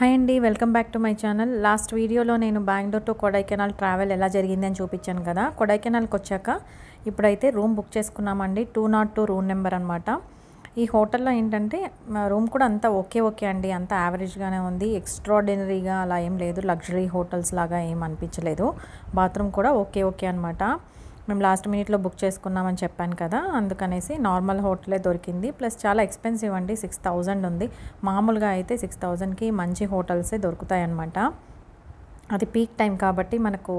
hi అండి welcome back to my channel last వీడియోలో నేను బెంగళూరు టు కొడైకెనాల్ ట్రావెల్ ఎలా జరిగింది అని చూపించాను కదా కొడైకెనాల్కి వచ్చాక ఇప్పుడైతే రూమ్ బుక్ చేసుకున్నామండి two naught two room number అనమాట ఈ హోటల్లో ఏంటంటే రూమ్ కూడా అంతా ఓకే ఓకే అండి అంతా యావరేజ్గానే ఉంది ఎక్స్ట్రాడినరీగా అలా ఏం లేదు లగ్జరీ హోటల్స్ లాగా ఏం అనిపించలేదు బాత్రూమ్ కూడా ఓకే ఓకే అనమాట మేము లాస్ట్ మినిట్లో బుక్ చేసుకున్నామని చెప్పాను కదా అందుకనేసి నార్మల్ హోటలే దొరికింది ప్లస్ చాలా ఎక్స్పెన్సివ్ అండి సిక్స్ థౌజండ్ ఉంది మామూలుగా అయితే సిక్స్ థౌజండ్కి మంచి హోటల్సే దొరుకుతాయన్నమాట అది పీక్ టైం కాబట్టి మనకు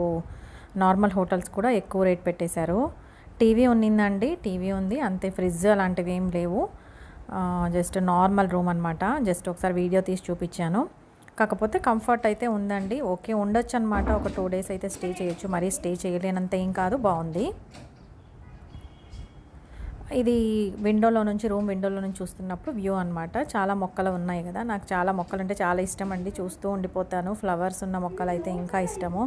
నార్మల్ హోటల్స్ కూడా ఎక్కువ రేట్ పెట్టేశారు టీవీ ఉన్నిందండి టీవీ ఉంది అంతే ఫ్రిడ్జ్ అలాంటివి ఏం లేవు జస్ట్ నార్మల్ రూమ్ అనమాట జస్ట్ ఒకసారి వీడియో తీసి చూపించాను కాకపోతే కంఫర్ట్ అయితే ఉందండి ఓకే ఉండొచ్చు అనమాట ఒక టూ డేస్ అయితే స్టే చేయొచ్చు మరీ స్టే చేయలేనంత ఏం కాదు బాగుంది ఇది విండోలో నుంచి రూమ్ విండోలో నుంచి చూస్తున్నప్పుడు వ్యూ అనమాట చాలా మొక్కలు ఉన్నాయి కదా నాకు చాలా మొక్కలు అంటే చాలా ఇష్టం అండి చూస్తూ ఉండిపోతాను ఫ్లవర్స్ ఉన్న మొక్కలు అయితే ఇంకా ఇష్టము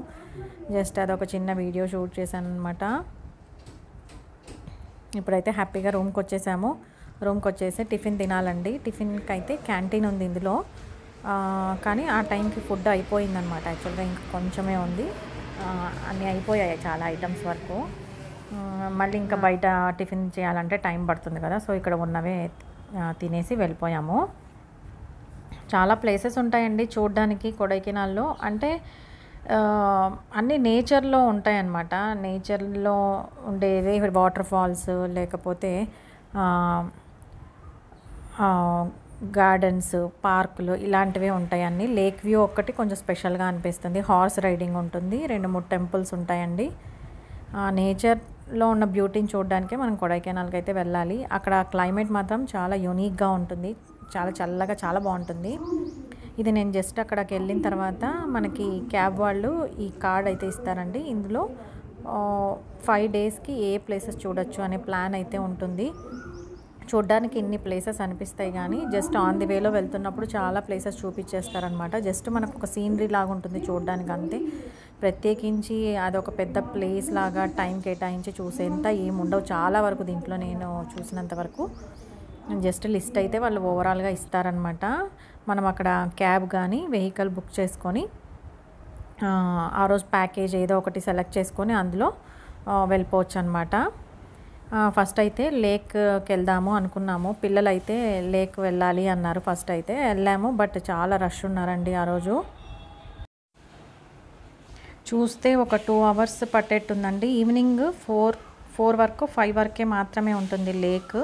జస్ట్ అదొక చిన్న వీడియో షూట్ చేశాను అనమాట ఇప్పుడైతే హ్యాపీగా రూమ్కి వచ్చేసాము రూమ్కి వచ్చేసి టిఫిన్ తినాలండి టిఫిన్కి అయితే క్యాంటీన్ ఉంది ఇందులో కానీ ఆ టైంకి ఫుడ్ అయిపోయిందనమాట యాక్చువల్గా ఇంకా కొంచెమే ఉంది అన్నీ అయిపోయాయి చాలా ఐటమ్స్ వరకు మళ్ళీ ఇంకా బయట టిఫిన్ చేయాలంటే టైం పడుతుంది కదా సో ఇక్కడ ఉన్నవే తినేసి వెళ్ళిపోయాము చాలా ప్లేసెస్ ఉంటాయండి చూడడానికి కొడైకెనాల్లో అంటే అన్నీ నేచర్లో ఉంటాయన్నమాట నేచర్లో ఉండేవి వాటర్ ఫాల్స్ లేకపోతే గార్డెన్స్ పార్కులు ఇలాంటివే ఉంటాయండి లేక్ వ్యూ ఒక్కటి కొంచెం స్పెషల్గా అనిపిస్తుంది హార్స్ రైడింగ్ ఉంటుంది రెండు మూడు టెంపుల్స్ ఉంటాయండి నేచర్లో ఉన్న బ్యూటీని చూడడానికే మనం కొడైకెనాల్కి అయితే వెళ్ళాలి అక్కడ క్లైమేట్ మాత్రం చాలా యూనిక్గా ఉంటుంది చాలా చల్లగా చాలా బాగుంటుంది ఇది నేను జస్ట్ అక్కడికి వెళ్ళిన తర్వాత మనకి క్యాబ్ వాళ్ళు ఈ కార్డ్ అయితే ఇస్తారండి ఇందులో ఫైవ్ డేస్కి ఏ ప్లేసెస్ చూడొచ్చు అనే ప్లాన్ అయితే ఉంటుంది చూడ్డానికి ఇన్ని ప్లేసెస్ అనిపిస్తాయి కానీ జస్ట్ ఆన్ ది వేలో వెళ్తున్నప్పుడు చాలా ప్లేసెస్ చూపించేస్తారనమాట జస్ట్ మనకు ఒక సీనరీ లాగా ఉంటుంది చూడడానికి అంతే ప్రత్యేకించి అదొక పెద్ద ప్లేస్ లాగా టైం కేటాయించి చూసేంత ఏముండవు చాలా వరకు దీంట్లో నేను చూసినంత వరకు జస్ట్ లిస్ట్ అయితే వాళ్ళు ఓవరాల్గా ఇస్తారనమాట మనం అక్కడ క్యాబ్ కానీ వెహికల్ బుక్ చేసుకొని ఆ రోజు ప్యాకేజ్ ఏదో ఒకటి సెలెక్ట్ చేసుకొని అందులో వెళ్ళిపోవచ్చు అనమాట ఫస్ట్ అయితే లేక్కి వెళ్దాము అనుకున్నాము పిల్లలు అయితే లేక్ వెళ్ళాలి అన్నారు ఫస్ట్ అయితే వెళ్ళాము బట్ చాలా రష్ ఉన్నారండి ఆ రోజు చూస్తే ఒక టూ అవర్స్ పట్టేట్టుందండి ఈవినింగ్ ఫోర్ ఫోర్ వరకు ఫైవ్ వరకే మాత్రమే ఉంటుంది లేక్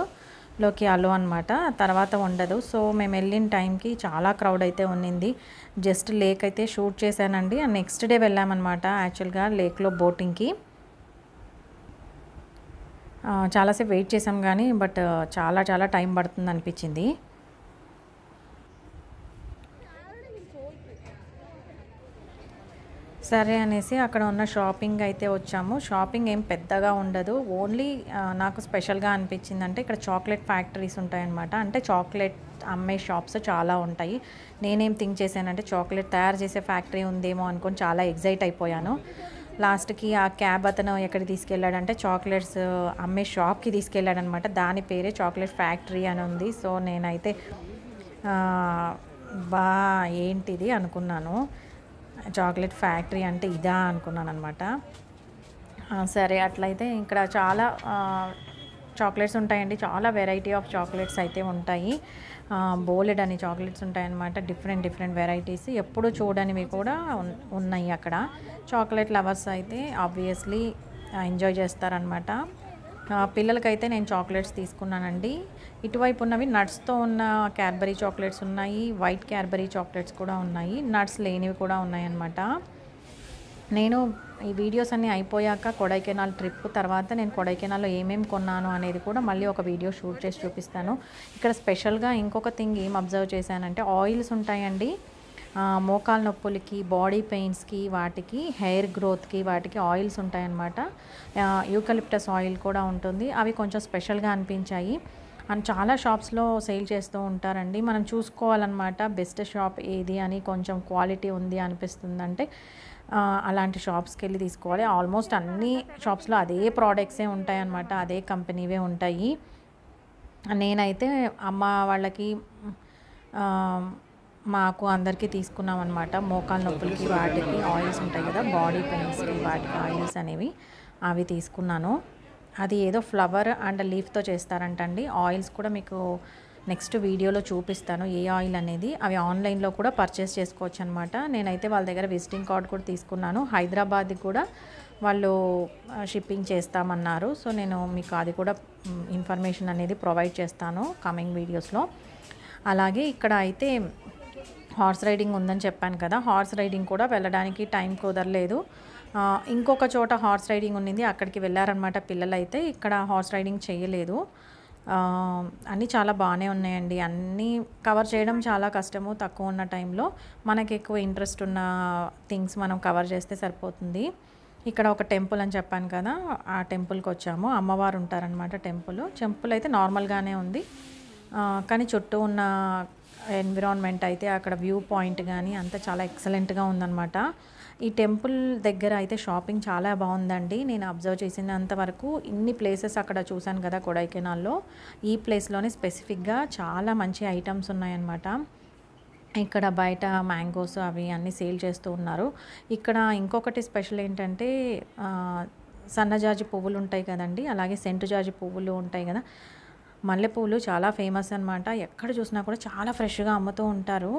లోకి అలో అనమాట తర్వాత ఉండదు సో మేము వెళ్ళిన టైంకి చాలా క్రౌడ్ అయితే ఉన్నింది జస్ట్ లేక్ అయితే షూట్ చేశానండి నెక్స్ట్ డే వెళ్ళామన్నమాట యాక్చువల్గా లేక్లో బోటింగ్కి చాలాసేపు వెయిట్ చేసాం కానీ బట్ చాలా చాలా టైం పడుతుంది అనిపించింది సరే అనేసి అక్కడ ఉన్న షాపింగ్ అయితే వచ్చాము షాపింగ్ ఏం పెద్దగా ఉండదు ఓన్లీ నాకు స్పెషల్గా అనిపించింది అంటే ఇక్కడ చాక్లెట్ ఫ్యాక్టరీస్ ఉంటాయన్నమాట అంటే చాక్లెట్ అమ్మే షాప్స్ చాలా ఉంటాయి నేనేం థింక్ చేశానంటే చాక్లెట్ తయారు చేసే ఫ్యాక్టరీ ఉందేమో అనుకొని చాలా ఎగ్జైట్ అయిపోయాను లాస్ట్కి ఆ క్యాబ్ అతను ఎక్కడ తీసుకెళ్ళాడంటే చాక్లెట్స్ అమ్మే షాప్కి తీసుకెళ్ళాడనమాట దాని పేరే చాక్లెట్ ఫ్యాక్టరీ అని ఉంది సో నేనైతే బా ఏంటిది అనుకున్నాను చాక్లెట్ ఫ్యాక్టరీ అంటే ఇదా అనుకున్నాను అనమాట సరే అట్లయితే ఇక్కడ చాలా చాక్లెట్స్ ఉంటాయండి చాలా వెరైటీ ఆఫ్ చాక్లెట్స్ అయితే ఉంటాయి బోలెడ్ అని చాక్లెట్స్ ఉంటాయన్నమాట డిఫరెంట్ డిఫరెంట్ వెరైటీస్ ఎప్పుడు చూడనివి కూడా ఉన్నాయి అక్కడ చాక్లెట్ లవర్స్ అయితే ఆబ్వియస్లీ ఎంజాయ్ చేస్తారనమాట పిల్లలకైతే నేను చాక్లెట్స్ తీసుకున్నానండి ఇటువైపు ఉన్నవి నట్స్తో ఉన్న క్యాడ్బరీ చాక్లెట్స్ ఉన్నాయి వైట్ క్యాడ్బరీ చాక్లెట్స్ కూడా ఉన్నాయి నట్స్ లేనివి కూడా ఉన్నాయన్నమాట నేను ఈ వీడియోస్ అన్నీ అయిపోయాక కొడైకెనాల్ ట్రిప్ తర్వాత నేను కొడైకెనాల్లో ఏమేమి కొన్నాను అనేది కూడా మళ్ళీ ఒక వీడియో షూట్ చేసి చూపిస్తాను ఇక్కడ స్పెషల్గా ఇంకొక థింగ్ ఏం అబ్జర్వ్ చేశానంటే ఆయిల్స్ ఉంటాయండి మోకాల్ నొప్పులకి బాడీ పెయిన్స్కి వాటికి హెయిర్ గ్రోత్కి వాటికి ఆయిల్స్ ఉంటాయన్నమాట యూకలిప్టస్ ఆయిల్ కూడా ఉంటుంది అవి కొంచెం స్పెషల్గా అనిపించాయి అండ్ చాలా షాప్స్లో సేల్ చేస్తూ ఉంటారండి మనం చూసుకోవాలన్నమాట బెస్ట్ షాప్ ఏది అని కొంచెం క్వాలిటీ ఉంది అనిపిస్తుందంటే అలాంటి షాప్స్కి వెళ్ళి తీసుకోవాలి ఆల్మోస్ట్ అన్ని షాప్స్లో అదే ప్రోడక్ట్సే ఉంటాయి అనమాట అదే కంపెనీవే ఉంటాయి నేనైతే అమ్మ వాళ్ళకి మాకు అందరికీ తీసుకున్నాం అనమాట మోకాల నొప్పులకి వాటికి ఆయిల్స్ ఉంటాయి కదా బాడీ పెయిన్స్కి వాటికి ఆయిల్స్ అనేవి అవి తీసుకున్నాను అది ఏదో ఫ్లవర్ అండ్ లీఫ్తో చేస్తారంటండి ఆయిల్స్ కూడా మీకు నెక్స్ట్ వీడియోలో చూపిస్తాను ఏ ఆయిల్ అనేది అవి ఆన్లైన్లో కూడా పర్చేస్ చేసుకోవచ్చు అనమాట నేనైతే వాళ్ళ దగ్గర విజిటింగ్ కార్డ్ కూడా తీసుకున్నాను హైదరాబాద్కి కూడా వాళ్ళు షిప్పింగ్ చేస్తామన్నారు సో నేను మీకు అది కూడా ఇన్ఫర్మేషన్ అనేది ప్రొవైడ్ చేస్తాను కమింగ్ వీడియోస్లో అలాగే ఇక్కడ అయితే హార్స్ రైడింగ్ ఉందని చెప్పాను కదా హార్స్ రైడింగ్ కూడా వెళ్ళడానికి టైం కుదరలేదు ఇంకొక చోట హార్స్ రైడింగ్ ఉన్నింది అక్కడికి వెళ్ళారనమాట పిల్లలైతే ఇక్కడ హార్స్ రైడింగ్ చేయలేదు అన్నీ చాలా బాగానే ఉన్నాయండి అన్నీ కవర్ చేయడం చాలా కష్టము తక్కువ ఉన్న టైంలో మనకి ఎక్కువ ఇంట్రెస్ట్ ఉన్న థింగ్స్ మనం కవర్ చేస్తే సరిపోతుంది ఇక్కడ ఒక టెంపుల్ అని చెప్పాను కదా ఆ టెంపుల్కి వచ్చాము అమ్మవారు ఉంటారనమాట టెంపుల్ టెంపుల్ అయితే నార్మల్గానే ఉంది కానీ చుట్టూ ఉన్న ఎన్విరాన్మెంట్ అయితే అక్కడ వ్యూ పాయింట్ కానీ అంతా చాలా ఎక్సలెంట్గా ఉందన్నమాట ఈ టెంపుల్ దగ్గర అయితే షాపింగ్ చాలా బాగుందండి నేను అబ్జర్వ్ చేసినంత వరకు ఇన్ని ప్లేసెస్ అక్కడ చూశాను కదా కొడైకెనాల్లో ఈ ప్లేస్లోనే స్పెసిఫిక్గా చాలా మంచి ఐటమ్స్ ఉన్నాయన్నమాట ఇక్కడ బయట మ్యాంగోస్ అవి అన్నీ సేల్ చేస్తూ ఉన్నారు ఇక్కడ ఇంకొకటి స్పెషల్ ఏంటంటే సన్నజాజి పువ్వులు ఉంటాయి కదండి అలాగే సెంటు జాజి పువ్వులు ఉంటాయి కదా మల్లెపూలు చాలా ఫేమస్ అనమాట ఎక్కడ చూసినా కూడా చాలా ఫ్రెష్గా అమ్ముతూ ఉంటారు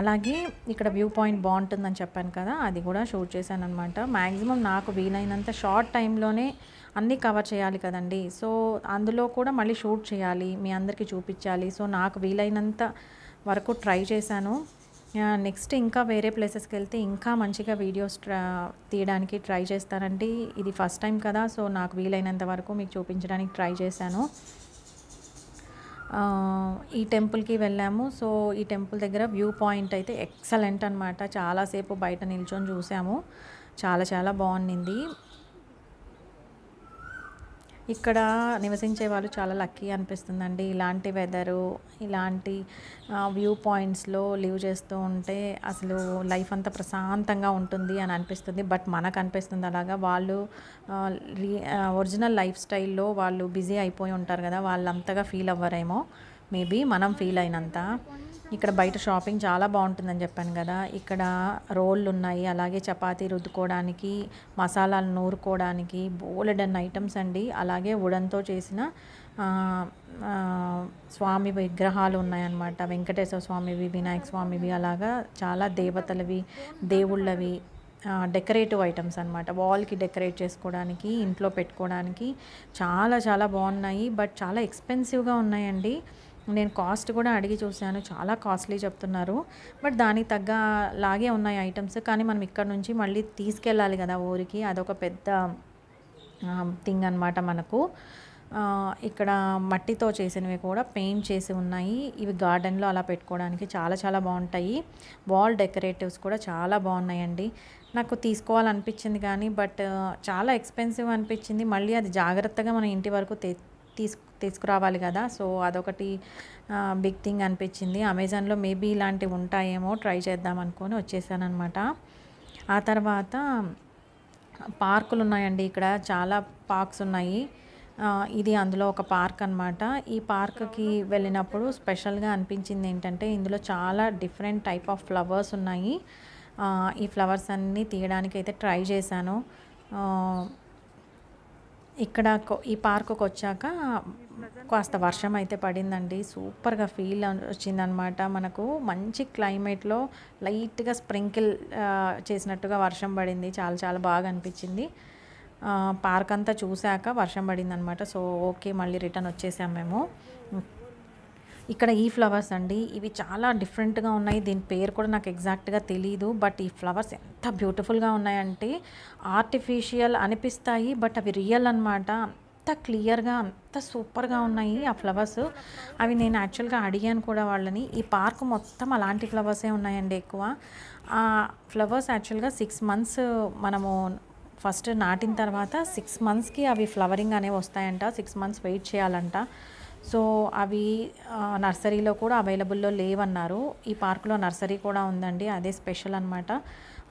అలాగే ఇక్కడ వ్యూ పాయింట్ బాగుంటుందని చెప్పాను కదా అది కూడా షూట్ చేశాను అనమాట మ్యాక్సిమం నాకు వీలైనంత షార్ట్ టైంలోనే అన్నీ కవర్ చేయాలి కదండి సో అందులో కూడా మళ్ళీ షూట్ చేయాలి మీ అందరికీ చూపించాలి సో నాకు వీలైనంత వరకు ట్రై చేశాను నెక్స్ట్ ఇంకా వేరే ప్లేసెస్కి వెళ్తే ఇంకా మంచిగా వీడియోస్ తీయడానికి ట్రై చేస్తానండి ఇది ఫస్ట్ టైం కదా సో నాకు వీలైనంత వరకు మీకు చూపించడానికి ట్రై చేశాను ఈ టెంపుల్కి వెళ్ళాము సో ఈ టెంపుల్ దగ్గర వ్యూ పాయింట్ అయితే ఎక్సలెంట్ అనమాట చాలాసేపు బయట నిల్చొని చూసాము చాలా చాలా బాగుండింది ఇక్కడ నివసించే వాళ్ళు చాలా లక్కీ అనిపిస్తుందండి ఇలాంటి వెదరు ఇలాంటి వ్యూ పాయింట్స్లో లివ్ చేస్తూ ఉంటే అసలు లైఫ్ అంతా ప్రశాంతంగా ఉంటుంది అని అనిపిస్తుంది బట్ మనకు అనిపిస్తుంది అలాగా వాళ్ళు రీ ఒరిజినల్ లైఫ్ స్టైల్లో వాళ్ళు బిజీ అయిపోయి ఉంటారు కదా వాళ్ళంతగా ఫీల్ అవ్వరేమో మేబీ మనం ఫీల్ అయినంత ఇక్కడ బయట షాపింగ్ చాలా బాగుంటుందని చెప్పాను కదా ఇక్కడ రోళ్ళు ఉన్నాయి అలాగే చపాతీ రుద్దుకోవడానికి మసాలాలు నూరుకోవడానికి బోలెడన్ ఐటమ్స్ అండి అలాగే ఉడన్తో చేసిన స్వామి విగ్రహాలు ఉన్నాయన్నమాట వెంకటేశ్వర స్వామివి వినాయక స్వామివి అలాగా చాలా దేవతలవి దేవుళ్ళవి డెకరేటివ్ ఐటమ్స్ అనమాట వాల్కి డెకరేట్ చేసుకోవడానికి ఇంట్లో పెట్టుకోవడానికి చాలా చాలా బాగున్నాయి బట్ చాలా ఎక్స్పెన్సివ్గా ఉన్నాయండి నేను కాస్ట్ కూడా అడిగి చూశాను చాలా కాస్ట్లీ చెప్తున్నారు బట్ దానికి తగ్గ లాగే ఉన్నాయి ఐటమ్స్ కానీ మనం ఇక్కడ నుంచి మళ్ళీ తీసుకెళ్ళాలి కదా ఊరికి అదొక పెద్ద థింగ్ అనమాట మనకు ఇక్కడ మట్టితో చేసినవి కూడా పెయింట్ చేసి ఉన్నాయి ఇవి గార్డెన్లో అలా పెట్టుకోవడానికి చాలా చాలా బాగుంటాయి వాల్ డెకరేటివ్స్ కూడా చాలా బాగున్నాయండి నాకు తీసుకోవాలనిపించింది కానీ బట్ చాలా ఎక్స్పెన్సివ్ అనిపించింది మళ్ళీ అది జాగ్రత్తగా మన ఇంటి వరకు తె తీసుకు తీసుకురావాలి కదా సో అదొకటి బిగ్ థింగ్ అనిపించింది అమెజాన్లో మేబీ ఇలాంటివి ఉంటాయేమో ట్రై చేద్దాం అనుకొని వచ్చేసానమాట ఆ తర్వాత పార్కులు ఉన్నాయండి ఇక్కడ చాలా పార్క్స్ ఉన్నాయి ఇది అందులో ఒక పార్క్ అనమాట ఈ పార్క్కి వెళ్ళినప్పుడు స్పెషల్గా అనిపించింది ఏంటంటే ఇందులో చాలా డిఫరెంట్ టైప్ ఆఫ్ ఫ్లవర్స్ ఉన్నాయి ఈ ఫ్లవర్స్ అన్నీ తీయడానికి అయితే ట్రై చేశాను ఇక్కడ ఈ పార్కుకు వచ్చాక కాస్త వర్షం అయితే పడిందండి సూపర్గా ఫీల్ వచ్చిందనమాట మనకు మంచి క్లైమేట్లో లైట్గా స్ప్రింకిల్ చేసినట్టుగా వర్షం పడింది చాలా చాలా బాగా అనిపించింది పార్క్ అంతా చూశాక వర్షం పడింది అనమాట సో ఓకే మళ్ళీ రిటర్న్ వచ్చేసాం మేము ఇక్కడ ఈ ఫ్లవర్స్ అండి ఇవి చాలా డిఫరెంట్గా ఉన్నాయి దీని పేరు కూడా నాకు ఎగ్జాక్ట్గా తెలియదు బట్ ఈ ఫ్లవర్స్ ఎంత బ్యూటిఫుల్గా ఉన్నాయంటే ఆర్టిఫిషియల్ అనిపిస్తాయి బట్ అవి రియల్ అనమాట అంత క్లియర్గా అంత సూపర్గా ఉన్నాయి ఆ ఫ్లవర్స్ అవి నేను యాక్చువల్గా అడిగాను కూడా వాళ్ళని ఈ పార్క్ మొత్తం అలాంటి ఫ్లవర్సే ఉన్నాయండి ఎక్కువ ఆ ఫ్లవర్స్ యాక్చువల్గా సిక్స్ మంత్స్ మనము ఫస్ట్ నాటిన తర్వాత సిక్స్ మంత్స్కి అవి ఫ్లవరింగ్ అనేవి వస్తాయంట సిక్స్ మంత్స్ వెయిట్ చేయాలంట సో అవి నర్సరీలో కూడా అవైలబుల్లో లేవన్నారు ఈ పార్కులో నర్సరీ కూడా ఉందండి అదే స్పెషల్ అనమాట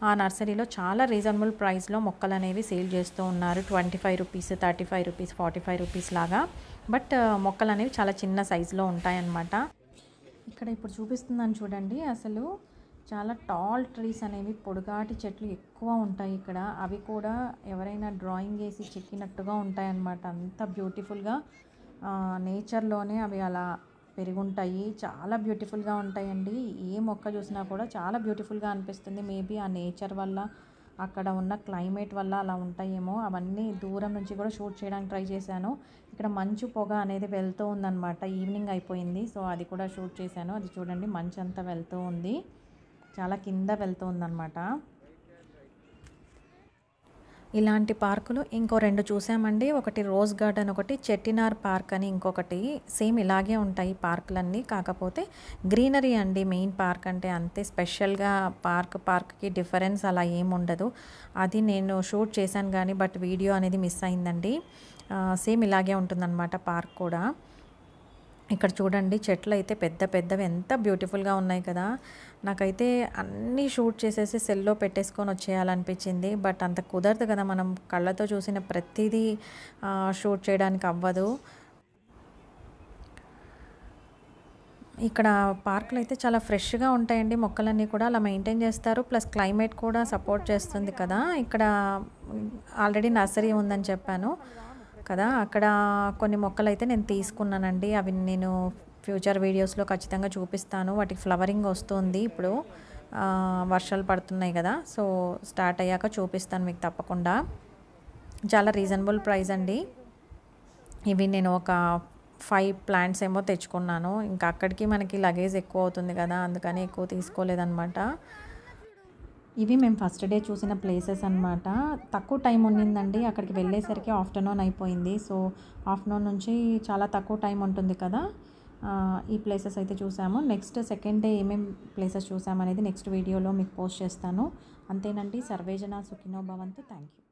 ఆ నర్సరీలో చాలా రీజనబుల్ ప్రైస్లో మొక్కలు అనేవి సేల్ చేస్తూ ఉన్నారు twenty five rupees thirty five rupees forty five rupees లాగా బట్ మొక్కలు అనేవి చాలా చిన్న సైజులో ఉంటాయన్నమాట ఇక్కడ ఇప్పుడు చూపిస్తుందని చూడండి అసలు చాలా టాల్ ట్రీస్ అనేవి పొడుగాటి చెట్లు ఎక్కువ ఉంటాయి ఇక్కడ అవి కూడా ఎవరైనా డ్రాయింగ్ వేసి చెక్కినట్టుగా ఉంటాయన్నమాట అంత బ్యూటిఫుల్గా నేచర్లోనే అవి అలా పెరుగుంటాయి చాలా బ్యూటిఫుల్గా ఉంటాయండి ఏ మొక్క చూసినా కూడా చాలా బ్యూటిఫుల్గా అనిపిస్తుంది మేబీ ఆ నేచర్ వల్ల అక్కడ ఉన్న క్లైమేట్ వల్ల అలా ఉంటాయేమో అవన్నీ దూరం నుంచి కూడా షూట్ చేయడానికి ట్రై చేశాను ఇక్కడ మంచు పొగ అనేది వెళ్తూ ఉందన్నమాట ఈవినింగ్ అయిపోయింది సో అది కూడా షూట్ చేశాను అది చూడండి మంచు అంతా వెళ్తూ ఉంది చాలా కింద వెళ్తూ ఉందన్నమాట ఇలాంటి పార్కులు ఇంకో రెండు చూసామండి ఒకటి రోజ్ గార్డెన్ ఒకటి చెట్టినార్ పార్క్ అని ఇంకొకటి సేమ్ ఇలాగే ఉంటాయి పార్కులన్నీ కాకపోతే గ్రీనరీ అండి మెయిన్ పార్క్ అంటే అంతే స్పెషల్గా పార్క్ పార్క్కి డిఫరెన్స్ అలా ఏముండదు అది నేను షూట్ చేశాను కానీ బట్ వీడియో అనేది మిస్ అయిందండి సేమ్ ఇలాగే ఉంటుందన్నమాట పార్క్ కూడా ఇక్కడ చూడండి చెట్లు అయితే పెద్ద పెద్దవి ఎంత బ్యూటిఫుల్గా ఉన్నాయి కదా నాకైతే అన్నీ షూట్ చేసేసి సెల్లో పెట్టేసుకొని వచ్చేయాలనిపించింది బట్ అంత కుదరదు కదా మనం కళ్ళతో చూసిన ప్రతిదీ షూట్ చేయడానికి అవ్వదు ఇక్కడ పార్కులు అయితే చాలా ఫ్రెష్గా ఉంటాయండి మొక్కలన్నీ కూడా అలా మెయింటైన్ చేస్తారు ప్లస్ క్లైమేట్ కూడా సపోర్ట్ చేస్తుంది కదా ఇక్కడ ఆల్రెడీ నర్సరీ ఉందని చెప్పాను కదా అక్కడ కొన్ని మొక్కలు అయితే నేను తీసుకున్నానండి అవి నేను ఫ్యూచర్ వీడియోస్లో ఖచ్చితంగా చూపిస్తాను వాటికి ఫ్లవరింగ్ వస్తుంది ఇప్పుడు వర్షాలు పడుతున్నాయి కదా సో స్టార్ట్ అయ్యాక చూపిస్తాను మీకు తప్పకుండా చాలా రీజనబుల్ ప్రైస్ అండి ఇవి నేను ఒక ఫైవ్ ప్లాంట్స్ ఏమో తెచ్చుకున్నాను ఇంకా అక్కడికి మనకి లగేజ్ ఎక్కువ అవుతుంది కదా అందుకని ఎక్కువ తీసుకోలేదనమాట ఇవి మేము ఫస్ట్ డే చూసిన ప్లేసెస్ అనమాట తక్కువ టైం ఉండిందండి అక్కడికి వెళ్ళేసరికి ఆఫ్టర్నూన్ అయిపోయింది సో ఆఫ్టర్నూన్ నుంచి చాలా తక్కువ టైం ఉంటుంది కదా ఈ ప్లేసెస్ అయితే చూసాము నెక్స్ట్ సెకండ్ డే ఏమేమి ప్లేసెస్ చూసామనేది నెక్స్ట్ వీడియోలో మీకు పోస్ట్ చేస్తాను అంతేనండి సర్వేజన సుఖినో భవంతు థ్యాంక్ యూ